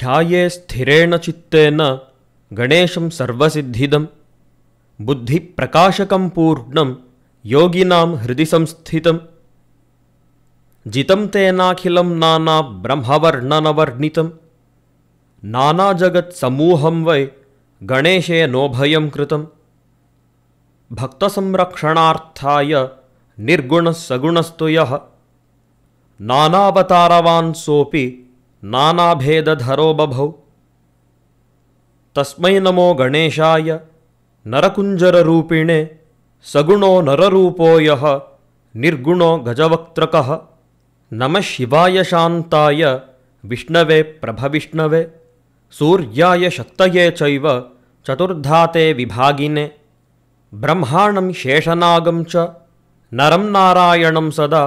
ध्याये स्थिरेण चित्तेन गणेशं सर्वसिद्धिदं बुद्धिप्रकाशकं पूर्णं योगिनां हृदि संस्थितं जितं तेनाखिलं नानाब्रह्मवर्णनवर्णितं नानाजगत्समूहं वै गणेशे नोभयं कृतं भक्तसंरक्षणार्थाय निर्गुणः सगुणस्तु यः नानावतारवान् सोऽपि नानाभेदधरो बभौ तस्मै नमो गणेशाय नरकुञ्जररूपिणे सगुणो नररूपो यः निर्गुणो गजवक्त्रकः नमः शिवाय शान्ताय विष्णवे प्रभविष्णवे सूर्याय शक्तये चैव चतुर्धाते विभागिने ब्रह्माणं शेषनागं च नरं नारायणं सदा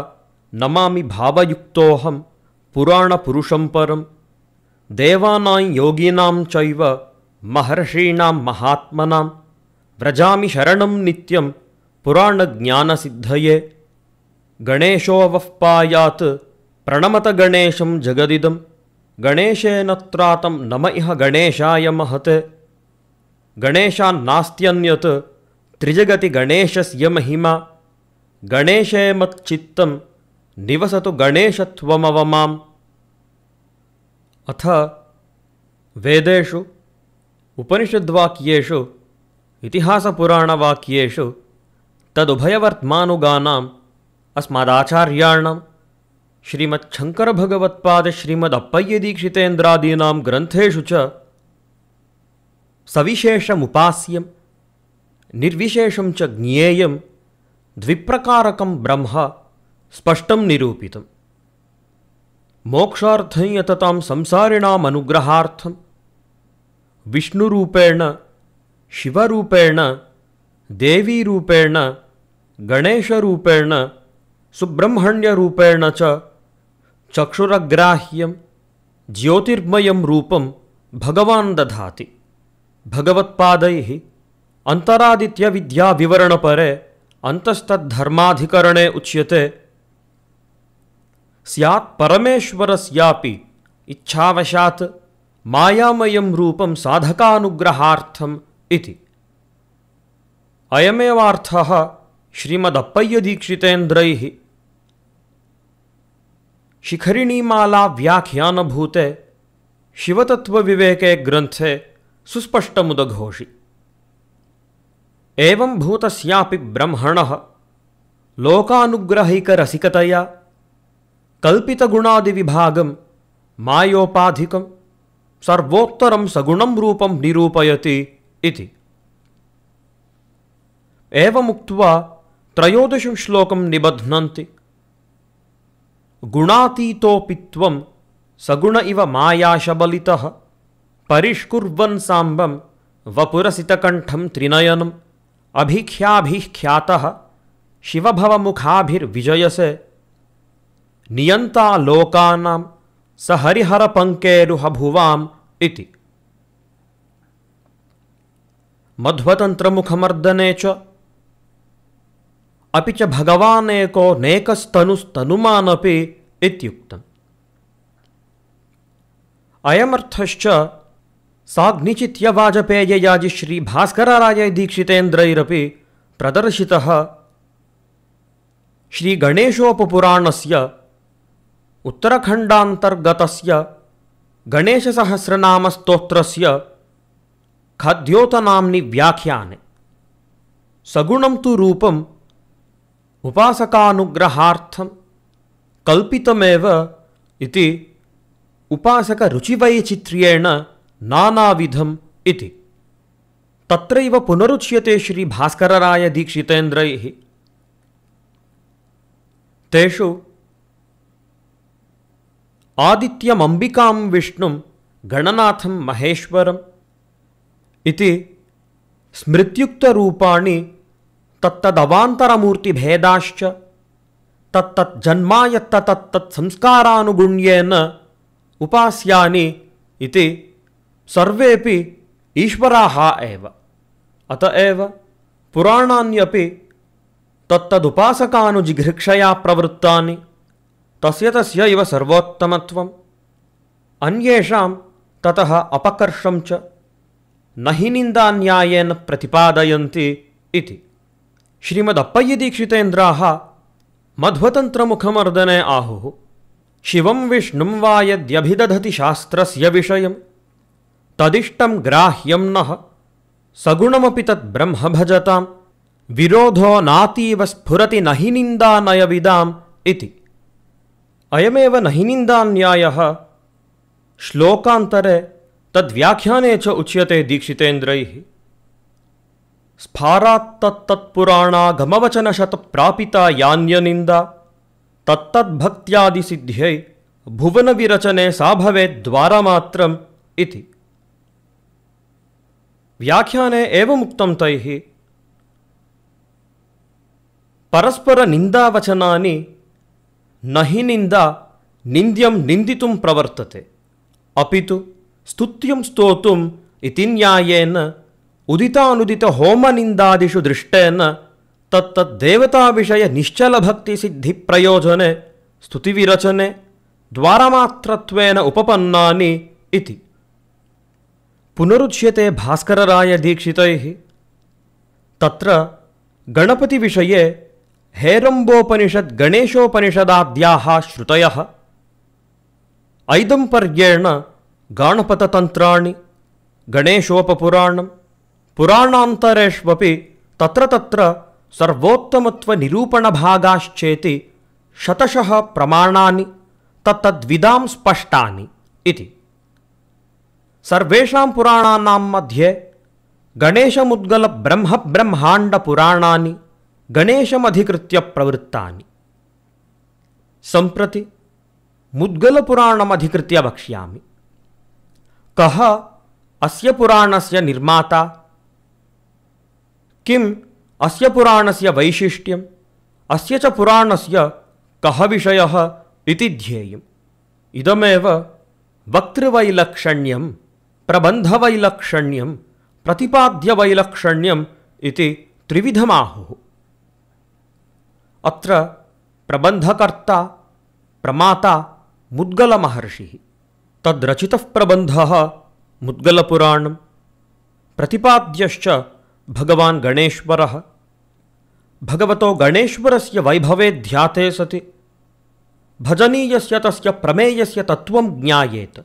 नमामि भावयुक्तोऽहं पुराणपुरुषं परं देवानां योगिनां चैव महर्षीणां महात्मनां व्रजामि शरणं नित्यं पुराणज्ञानसिद्धये गणेशोऽवःपायात् प्रणमत गणेशं जगदिदं गणेशेन त्रातं नम इह गणेशाय महते गणेशान्नास्त्यन्यत् त्रिजगति गणेशस्य महिमा गणेशे मच्चित्तं निवसतु गणेशत्वमवमाम् अथ वेदेषु उपनिषद्वाक्येषु अस्मदाचार्याण तदुभयवर्त्मानुगानाम् अस्मादाचार्याणां श्रीमच्छङ्करभगवत्पादश्रीमदप्पय्यदीक्षितेन्द्रादीनां ग्रन्थेषु च सविशेषमुपास्यं निर्विशेषं च ज्ञेयं द्विप्रकारकं ब्रह्म स्पष्ट निरूपितम् मोक्षार्थं यततां संसारिणामनुग्रहार्थं विष्णुरूपेण शिवरूपेण देवीरूपेण गणेशरूपेण सुब्रह्मण्यरूपेण च चक्षुरग्राह्यं ज्योतिर्मयं रूपं भगवान् दधाति भगवत्पादैः अन्तरादित्यविद्याविवरणपरे अन्तस्तद्धर्माधिकरणे उच्यते स्यात् परमेश्वरस्यापि इच्छावशात् मायामयं रूपं साधकानुग्रहार्थम् इति भूते श्रीमदप्पय्यदीक्षितेन्द्रैः शिखरिणीमालाव्याख्यानभूते शिवतत्त्वविवेके ग्रन्थे सुस्पष्टमुदघोषि एवं भूतस्यापि ब्रह्मणः लोकानुग्रहैकरसिकतया कल्पितगुणादिविभागं मायोपाधिकं सर्वोत्तरं सगुणं रूपं निरूपयति इति एवमुक्त्वा त्रयोदशं श्लोकं निबध्नन्ति गुणातीतोऽपि त्वं सगुण इव मायाशबलितः परिष्कुर्वन् सांबं वपुरसितकण्ठं त्रिनयनम् अभिख्याभिः ख्यातः शिवभवमुखाभिर्विजयसे नियंता लोकाना स हरिहरपङ्केरुहभुवाम् इति मुखमर्दने च अपि च भगवानेको नेकस्तनुस्तनुमानपि इत्युक्तम् अयमर्थश्च साग्निचित्यवाजपेययाजि श्रीभास्करराजै दीक्षितेन्द्रैरपि प्रदर्शितः से उत्तरखण्डान्तर्गतस्य गणेशसहस्रनामस्तोत्रस्य खद्योतनाम्नि व्याख्याने व्याख्या सगुण तो रूप कल्पितमेव कल उपासकरुचिवैचित्र्येण नानाविधम् इति तत्रैव पुनरुच्यते श्रीभास्कररायदीक्षितेन्द्रैः तेषु आदित्यमम्बिकां विष्णुं गणनाथं महेश्वरम् इति स्मृत्युक्तरूपाणि तत्तदवान्तरमूर्तिभेदाश्च तत्तज्जन्माय तत्तत्संस्कारानुगुण्येन उपास्यानि इति सर्वेपि ईश्वराः एव अत एव पुराणान्यपि तत्तदुपासकानुजिघृक्षया प्रवृत्तानि तस्य तस्य इव सर्वोत्तमत्वम् अन्येषां ततः अपकर्षं च न हि निन्दान्यायेन प्रतिपादयन्ति इति श्रीमदप्पय्यदीक्षितेन्द्राः मध्वतन्त्रमुखमर्दने आहुः शिवं विष्णुं वा यद्यभिदधति शास्त्रस्य विषयं तदिष्टं ग्राह्यं नः सगुणमपि तत् भजतां विरोधो नातीव स्फुरति न हि निन्दानयविदाम् इति अयमेव नहि श्लोकांतरे तद्व्याख्याने च उच्यते दीक्षितेन्द्रैः स्फारात्तत्तत्पुराणागमवचनशतप्रापिता यान्यनिन्दा तत्तद्भक्त्यादिसिद्ध्यै भुवनविरचने सा भवेद्वारमात्रम् इति व्याख्याने एवमुक्तं तैः परस्परनिन्दावचनानि न हि निन्दा निन्द्यं निन्दितुं प्रवर्तते अपि तु स्तुत्यं स्तोतुम् इति न्यायेन उदितानुदितहोमनिन्दादिषु दृष्टेन तत्तद्देवताविषयनिश्चलभक्तिसिद्धिप्रयोजने स्तुतिविरचने द्वारमात्रत्वेन उपपन्नानि इति पुनरुच्यते भास्कररायदीक्षितैः तत्र गणपतिविषये हेरम्बोपनिषद् गणेशोपनिषदाद्याः श्रुतयः ऐदम्पर्येण गाणपततन्त्राणि गणेशोपपुराणं पुराणान्तरेष्वपि तत्र तत्र सर्वोत्तमत्वनिरूपणभागाश्चेति शतशः प्रमाणानि तत्तद्विदां स्पष्टानि इति సర్వేషాం పురాణానాం మధ్యే గణేశముద్గల బ్రహ్మబ్రహ్మాండ పురాణాన్ని गणेशमधिकृत्य प्रवृत्तानि सम्प्रति मुद्गलपुराणमधिकृत्य वक्ष्यामि कः अस्य पुराणस्य निर्माता किम् अस्य पुराणस्य वैशिष्ट्यम् अस्य च पुराणस्य कः विषयः इति ध्येयम् इदमेव वक्तृवैलक्षण्यं प्रबन्धवैलक्षण्यं प्रतिपाद्यवैलक्षण्यम् इति त्रिविधमाहुः अत्र प्रबंधकर्ता प्रमाता मुद्गलमहर्षिः तद्रचि प्रबंध मुद्गलपुराणं प्रतिपाद्यश्च भगवान् भगवत भगवतो गणेश्वरस्य वैभवे ध्याते सति भजनीयस्य तस्य प्रमेयस्य तत्त्वं ज्ञायेत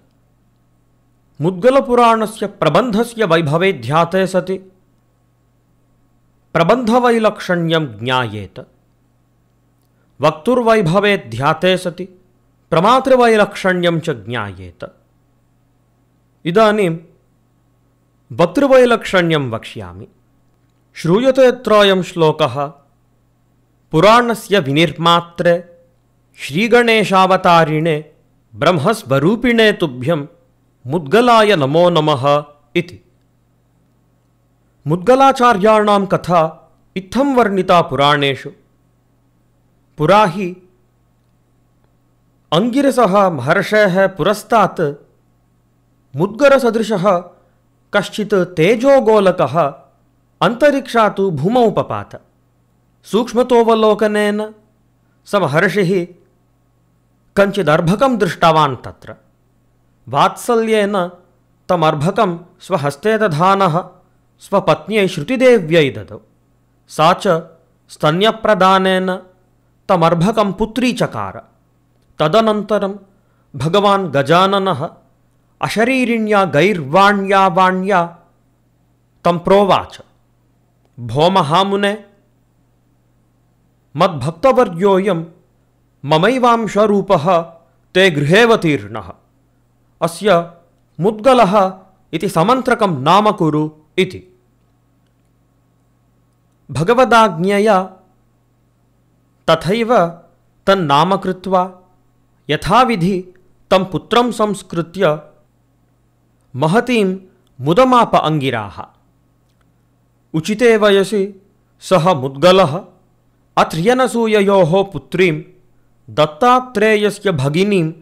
मुद्गलपुराणस्य प्रबन्धस्य वैभवे ध्याते सति प्रबन्धवैलक्षण्यं ज्ञायेत वक्तुर्वैभवे ध्याते सति प्रमातृवैलक्षण्यं च ज्ञायेत इदानीं वक्तृवैलक्षण्यं वक्ष्यामि श्रूयते यत्रायं श्लोकः पुराणस्य विनिर्मात्रे श्रीगणेशावतारिणे ब्रह्मस्वरूपिणे तुभ्यं मुद्गलाय नमो नमः इति मुद्गलाचार्याणां कथा इत्थं वर्णिता पुराणेषु पुरा हि अङ्गिरसः महर्षयः पुरस्तात् मुद्गरसदृशः कश्चित् तेजोगोलकः अन्तरिक्षात् भूमौ पपात सूक्ष्मतोऽवलोकनेन स महर्षि कंचिदर्भक दृष्टवा त्र वात्सल्य तमर्भक स्वहस्ते दधान स्वपत्न्यै श्रुतिदेव्यै ददौ सा च स्तन्यप्रदानेन तमर्भकं पुत्री चकार तदनतर भगवान् गजानन अशरीरिण्या गैर्वाण्या वाण्या तं प्रोवाच भो महामुने मद्भक्तवर्योऽयं ममैवांशरूपः ते गृहेऽवतीर्णः अस्य मुद्गलः नाम कुरु भगवदाज्ञया तथा तन्नाम यथाविधि तं पुत्र संस्कृत महतीं मुदमाप अंगिरा उचिते वयसि सः मुद्गलः अथ्र्यनसूययोः पुत्रीं दत्तात्रेयस्य भगिनीम्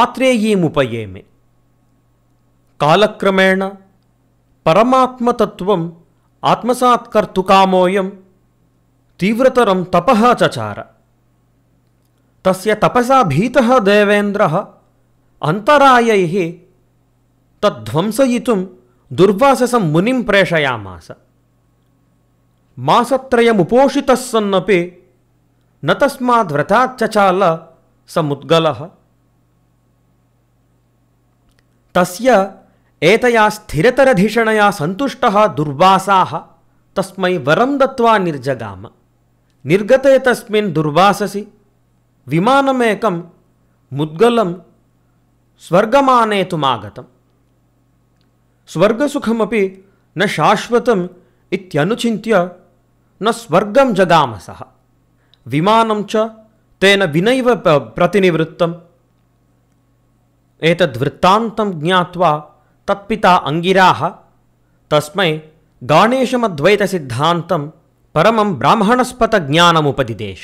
आत्रेयीमुपयेमे कालक्रमेण परमात्मतत्त्वम् आत्मसात्कर्तुकामोऽयं तीव्रतर तपः चचार तस्य तपसा भीतः देवेन्द्रः अन्तरायैः तद्ध्वंसयितुं दुर्वाससं मुनिं प्रेषयामास मासत्रयमुपोषितः सन्नपि न तस्माद्व्रताच्चचाल समुद्गलः तस्य एतया स्थिरतरधिषणया सन्तुष्टः दुर्वासा तस्म वरं दत्त्वा निर्जगाम निर्गते तस्मिन् दुर्वाससि विमानमेकं मुद्गलं आगत स्वर्गसुखमें न शाश्वतम् इत्यनुचिन्त्य न स्वर्गं जगामसः विमानं च तेन विनैव प्रतिनिवृत्तम् एतद्वृत्तान्तं ज्ञात्वा तत्पिता अङ्गिराः तस्मै गणेशमद्वैतसिद्धान्तं परमं ब्राह्मणस्पतज्ञानमुपदिदेश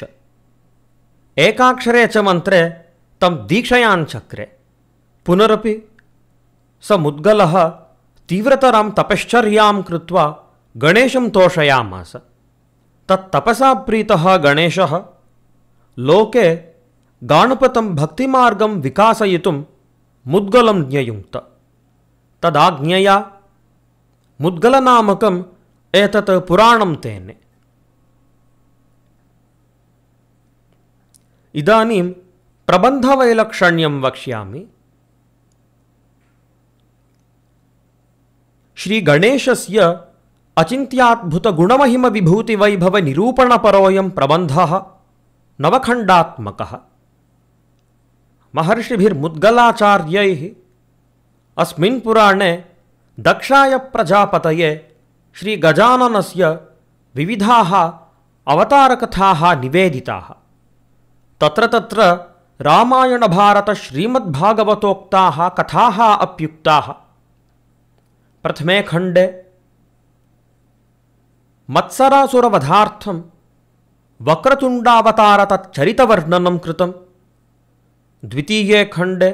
एकाक्षरे च मन्त्रे तं दीक्षयाञ्चक्रे पुनरपि स मुद्गलः तीव्रतरां तपश्चरिया कृत्वा गणेशं तोषयामास तत्तपसा प्रीतः गणेशः लोके गाणपतं भक्तिमार्गं विकासयितुं मुद्गलं न्ययुङ्क्त तदाज्ञया मुद्गलनामकम् एतत् पुराणं तेने इदानीं प्रबन्धवैलक्षण्यं वक्ष्यामि श्रीगणेशस्य अचिन्त्याद्भुतगुणमहिमविभूतिवैभवनिरूपणपरोऽयं प्रबन्धः नवखण्डात्मकः महर्षिभिर्मुद्गलाचार्यैः अस्मिन् पुराणे दक्षाय प्रजापतये श्रीगजाननस्य विविधाः अवतारकथाः निवेदिताः तत्र तत्र रामायण भारत रामायणभारतश्रीमद्भागवतोक्ताः कथा अप्युक्ता प्रथमे खण्डे मत्सरासुरवधार्थं वक्रतुण्डावतारतच्चरितवर्णनं कृतं द्वितीये खंडे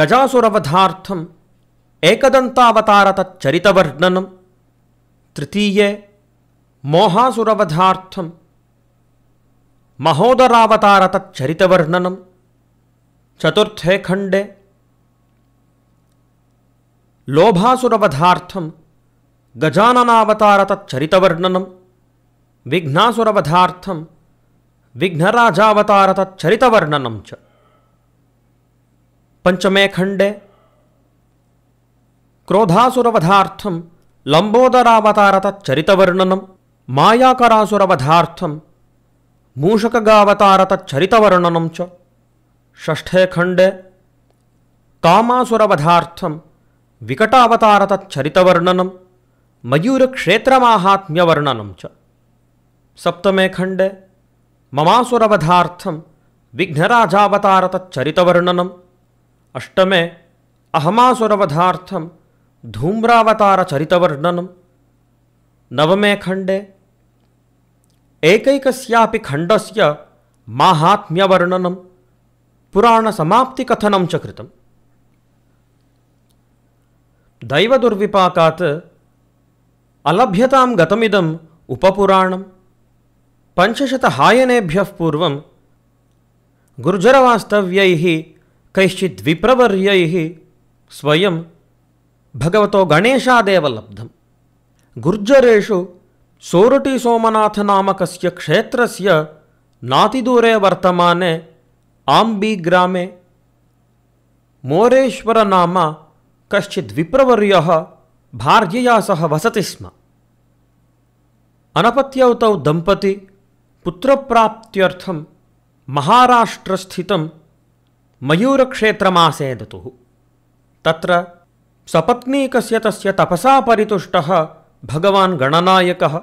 खण्डे एकदंतावतार एकदन्तावतारतच्चरितवर्णनं तृतीये मोहासुरवधार्थं महोदरावतार तच्चरितवर्णनम चतुर्थे खंडे लोभासुरवधार्थ गजाननावतार तच्चरितवर्णनम विघ्नासुरवधार्थ विघ्नराजावतार तच्चरितवर्णनम च पंचमे खंडे क्रोधासुरवधार्थ लंबोदरावतार तच्चरितवर्णनम मायाकरासुरवधार्थम मूषकगावतारतचरितवर्णनं च षष्ठे खण्डे कामासुरवधार्थं विकटावतारतचरितवर्णनं मयूरक्षेत्रमाहात्म्यवर्णनं च सप्तमे खण्डे ममासुरवधार्थं विघ्नराजावतारतच्चरितवर्णनम् अष्टमे अहमासुरवधार्थं धूम्रावतारचरितवर्णनं नवमे खण्डे एकैकस्यापि खण्डस्य माहात्म्यवर्णनं पुराणसमाप्तिकथनं च कृतं दैवदुर्विपाकात् अलभ्यतां गतमिदम् उपपुराणं पञ्चशतहायनेभ्यः पूर्वं गुर्जरवास्तव्यैः कैश्चिद्विप्रवर्यैः स्वयं भगवतो गणेशादेव लब्धं गुर्जरेषु सोरटी क्षेत्र से नातिदूरे वर्तमाने मोरेश्वर मोरेश्वरनाम कश्चिद् विप्रवर्य भार्यया सह वसति स्म अनपत्यौ तौ दम्पती पुत्रप्राप्त्यर्थं महाराष्ट्रस्थितं मयूरक्षेत्रमासेदतुः तत्र सपत्नीकस्य तस्य तपसा परितुष्टः भगवान् गणनायकः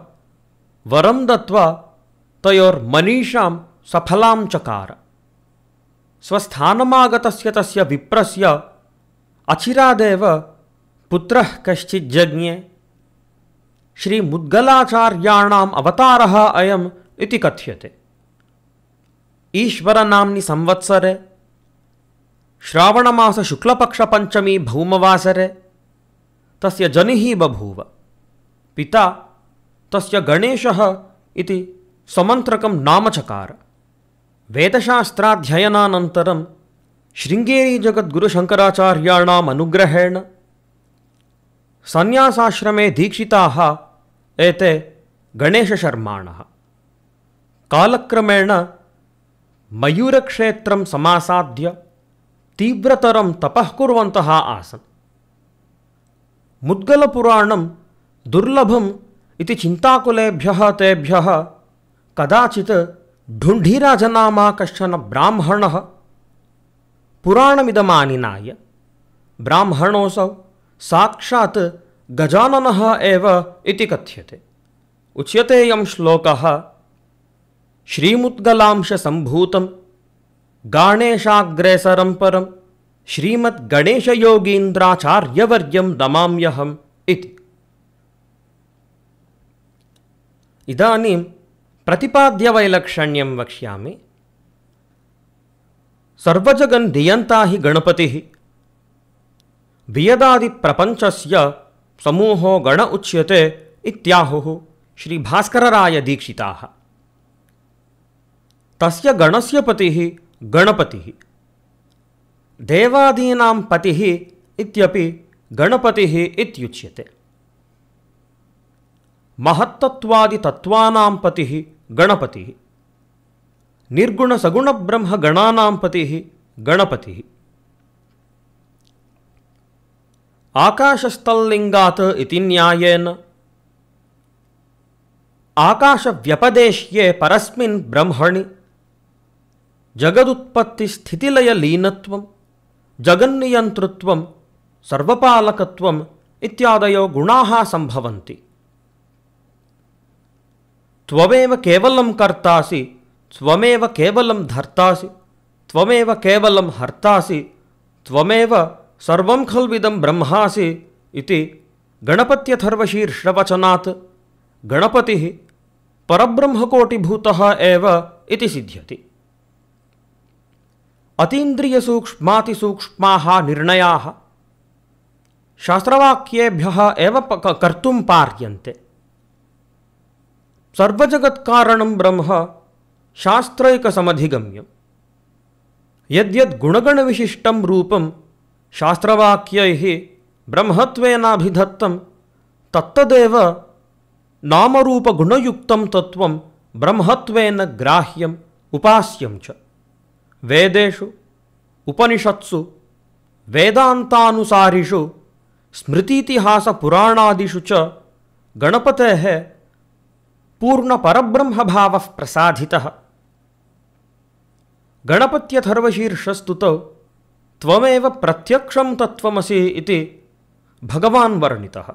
वरम दत्वा मनीषाम सफलां चकार स्वस्थानमागत तस्य विप्रस्य अचिरादेव पुत्रः श्री मुद्गलाचार्याणाम अवतार अयम इति कथ्यते ईश्वरनाम्नि संवत्सरे पंचमी भौमवासरे तस्य जनिः बभूव पिता तस्य गणेशः इति समन्त्रकं नामचकार वेदशास्त्राध्ययनानन्तरं शृङ्गेरीजगद्गुरुशङ्कराचार्याणाम् अनुग्रहेण सन्न्यासाश्रमे दीक्षिताः एते गणेशशर्माणः कालक्रमेण मयूरक्षेत्रं समासाद्य तीव्रतरं तपः कुर्वन्तः आसन् मुद्गलपुराणं दुर्लभं इति चिंताकुलेभ्य तेभ्य कदाचि ढुंढीराजनामा कशन ब्राह्मण पुराणमिदमानिनाय ब्राह्मणोऽसौ साक्षात् गजाननः एव इति कथ्यते उच्यते उच्यतेयं श्लोकः श्रीमुद्गलांशसम्भूतं गाणेशाग्रेसरं परं श्रीमद्गणेशयोगीन्द्राचार्यवर्यं दमाम्यहम् इति इदानीं प्रतिपाद्यवैलक्षण्यं वक्ष्यामि सर्वजगन् धियन्ता हि गणपतिः वियदादिप्रपञ्चस्य समूहो गण उच्यते इत्याहुः श्रीभास्कररायदीक्षिताः तस्य गणस्य पतिः गणपतिः देवादीनां पतिः इत्यपि गणपतिः इत्युच्यते ಮಹತ್ತತ್ವಾದಿ ತತ್ವಾನಾಂಪತಿ ಗಣಪತಿ ನಿರ್ಗುಣ ಸಗುಣ ಬ್ರಹ್ಮ ಗಣಾನಾಂಪತಿ ಗಣಪತಿ ಆಕಾಶಸ್ಥಲ್ಲಿಂಗಾತ್ ಇತಿ ನ್ಯಾಯೇನ ಆಕಾಶವ್ಯಪದೇಶ್ಯೆ ಪರಸ್ಮಿನ್ ಬ್ರಹ್ಮಣಿ ಜಗದುತ್ಪತ್ತಿ ಸ್ಥಿತಿಲಯ ಲೀನತ್ವ ಜಗನ್ನಿಯಂತೃತ್ವ ಸರ್ವಪಾಲಕತ್ವ ಇತ್ಯಾದಯೋ ಗುಣಾ ಸಂಭವಂತಿ त्वमेव केवलं कर्तासि त्वमेव केवलं धर्तासि त्वमेव केवलं हर्तासि त्वमेव सर्वं खल्विदं ब्रह्मासि इति गणपत्यथर्वशीर्षवचनात् गणपतिः परब्रह्मकोटिभूतः एव इति सिद्ध्यति अतीन्द्रियसूक्ष्मातिसूक्ष्माः निर्णयाः शास्त्रवाक्येभ्यः एव कर्तुं पार्यन्ते सर्वजगत्कारणं ब्रह्म शास्त्रैकसमधिगम्यं विशिष्ट रूप शास्त्रवाक्य ब्रह्मत्वेनाभिधत्तं तत्तदेव नामगुणयुक्त तत्व ब्रह्मत्वेन ग्राह्यम् उपास्यं च वेदेशु उपनिषत्सु वेदातासारिषु स्मृतिहासपुराणादिषु च पूर्ण परब्रह्म भाव प्रसाधि गणपत्यथर्वशीर्षस्तुत त्वमेव प्रत्यक्षं तत्त्वमसि इति भगवान् वर्णितः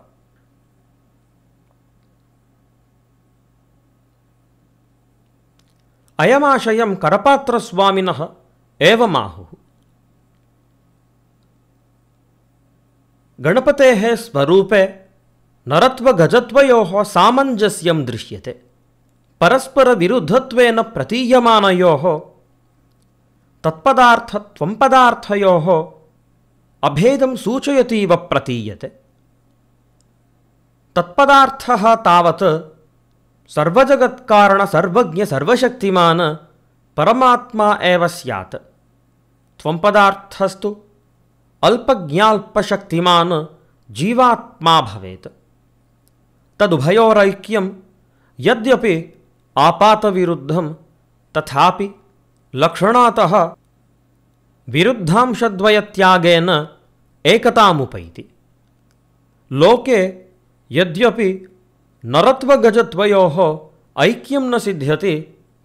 अयमाशयं करपात्रस्वामिनः एवमाहुः गणपतेः स्वरूपे नरत्व गजत्वयो सामंजस्यम दृश्यते परस्पर विरुद्धत्व प्रतीयमान तत्पदार्थत्वपदार्थयो अभेदम सूचयतीव प्रतीयते तत्पदार्थः तावत् सर्वजगत्कारण सर्वज्ञ सर्वशक्तिमान परमात्मा एव त्वंपदार्थस्तु अल्पज्ञाल्पशक्तिमान जीवात्मा भवेत् तदुभयोरैक्यं यद्यपि आपातविरुद्धं तथापि लक्षणातः विरुद्धांशद्वयत्यागेन एकतामुपैति लोके यद्यपि नरत्वगजद्वयोः ऐक्यं न सिद्ध्यति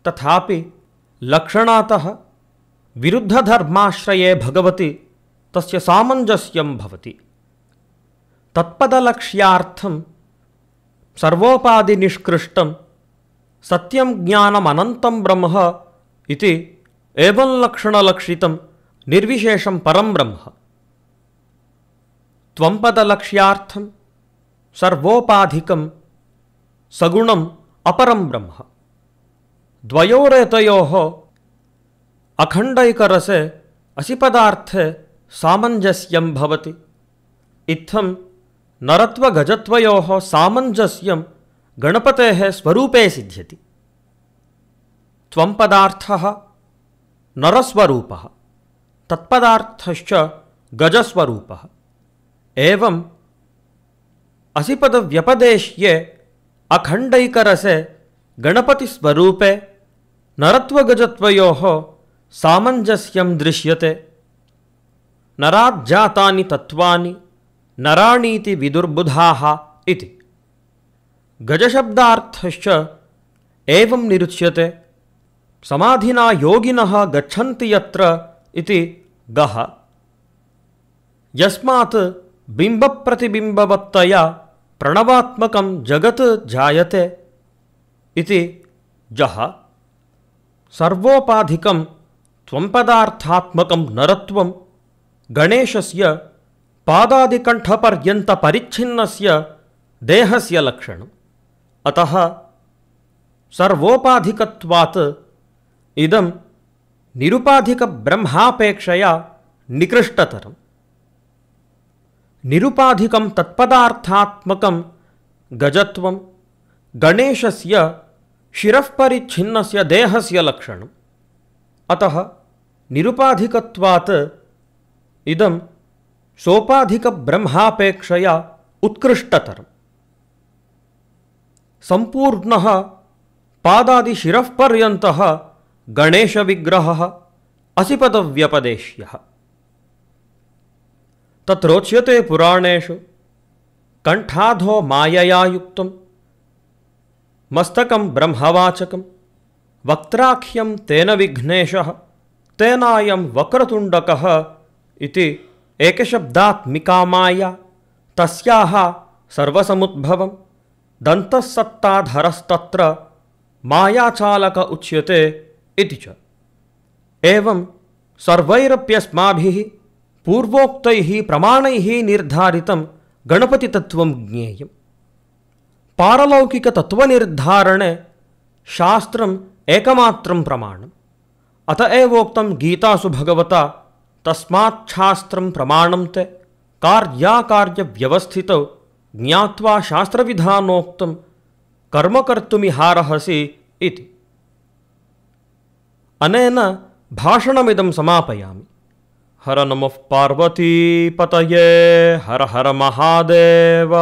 तथापि लक्षणातः विरुद्धधर्माश्रये भगवति तस्य सामञ्जस्यं भवति तत्पदलक्ष्यार्थं सर्वोपाधि निष्कृष्ट सत्यम ज्ञानमन ब्रह्म इति एवं लक्षण लक्षित निर्विशेष परम ब्रह्म त्वंपद सर्वोपाधिक सगुण अपरम ब्रह्म द्वयोरेतयोः असी असिपदार्थे सामंजस्यम भवति इत्थम नरत्वगजत्वयोः सामञ्जस्यं गणपतेः स्वरूपे सिद्ध्यति त्वं पदार्थः नरस्वरूपः तत्पदार्थश्च गजस्वरूपः एवम् असिपदव्यपदेश्ये अखण्डैकरसे गणपतिस्वरूपे नरत्वगजत्वयोः सामंजस्यम दृश्यते नराज्जातानि तत्वानि नराणीति विदुर्बुधाः इति गजशब्दार्थश्च एवं निरुच्यते समाधिना योगिनः गच्छन्ति यत्र इति गः यस्मात् बिम्बप्रतिबिम्बवत्तया प्रणवात्मकं जगत् जायते इति जः सर्वोपाधिकं त्वं पदार्थात्मकं नरत्वं गणेशस्य पादादिकण्ठपर्यन्तपरिच्छिन्नस्य देहस्य लक्षणम् अतः सर्वोपाधिकत्वात् इदं निरुपाधिकब्रह्मापेक्षया निकृष्टतरम् निरुपाधिकं तत्पदार्थात्मकं गजत्वं गणेशस्य शिरःपरिच्छिन्नस्य देहस्य लक्षणम् अतः निरुपाधिकत्वात् इदं सोपाधिकब्रह्मापेक्षया उत्कृष्टतरम् सम्पूर्णः गणेश पर्यन्तः गणेशविग्रहः असिपदव्यपदेश्यः तत्रोच्यते पुराणेषु कण्ठाधो मायया युक्तं मस्तकं ब्रह्मवाचकं वक्त्राख्यं तेन विघ्नेशः तेनायं वक्रतुण्डकः इति एकशब्दात्मिकामाया तस्याः सर्वसमुद्भवं दन्तःसत्ताधरस्तत्र मायाचालक उच्यते इति च एवं सर्वैरप्यस्माभिः पूर्वोक्तैः प्रमाणैः निर्धारितं गणपतितत्त्वं ज्ञेयम् पारलौकिकतत्त्वनिर्धारणे शास्त्रम् एकमात्रं प्रमाणम् अत एवोक्तं गीतासु भगवता तस्माच्छास्त्रं प्रमाण ते ज्ञावा शास्त्र शास्त्रविधानोक्तं कर्म कर्तुमिहारहसि अन अनेन भाषणमिदं हर नम पार्वती पार्वतीपतये हर हर महादेव